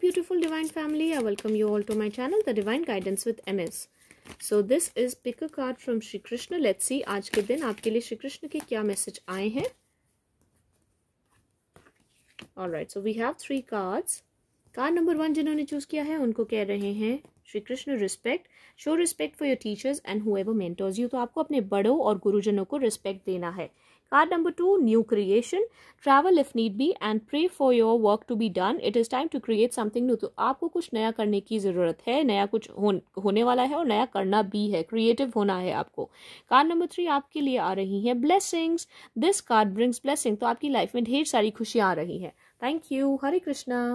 beautiful divine family i welcome you all to my channel the divine guidance with ms so this is pick a card from shri krishna let's see aaj ke din aapke liye shri krishna ke kya message aaye hain all right so we have three cards card number one जिन्होंने choose किया है उनको कह रहे हैं Shri Krishna respect show respect for your teachers and whoever you तो आपको अपने बड़ों और गुरुजनों को रिस्पेक्ट देना है card number two new creation travel if need be and pray for your work to be done it is time to create something new तो आपको कुछ नया करने की जरूरत है नया कुछ हो, होने वाला है और नया करना भी है क्रिएटिव होना है आपको कार्ड नंबर थ्री आपके लिए आ रही है blessings this card brings blessing तो आपकी लाइफ में ढेर सारी खुशियां आ रही है थैंक यू हरे कृष्णा